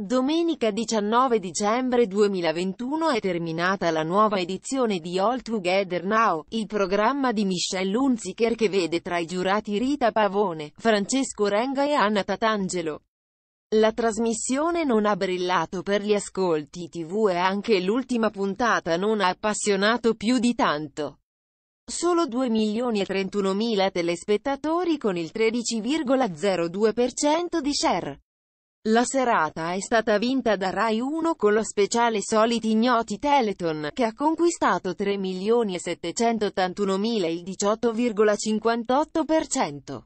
Domenica 19 dicembre 2021 è terminata la nuova edizione di All Together Now, il programma di Michelle Hunziker che vede tra i giurati Rita Pavone, Francesco Renga e Anna Tatangelo. La trasmissione non ha brillato per gli ascolti tv e anche l'ultima puntata non ha appassionato più di tanto. Solo 2 milioni e 31 telespettatori con il 13,02% di share. La serata è stata vinta da Rai 1 con lo speciale Soliti Ignoti Teleton, che ha conquistato 3.781.000 il 18,58%.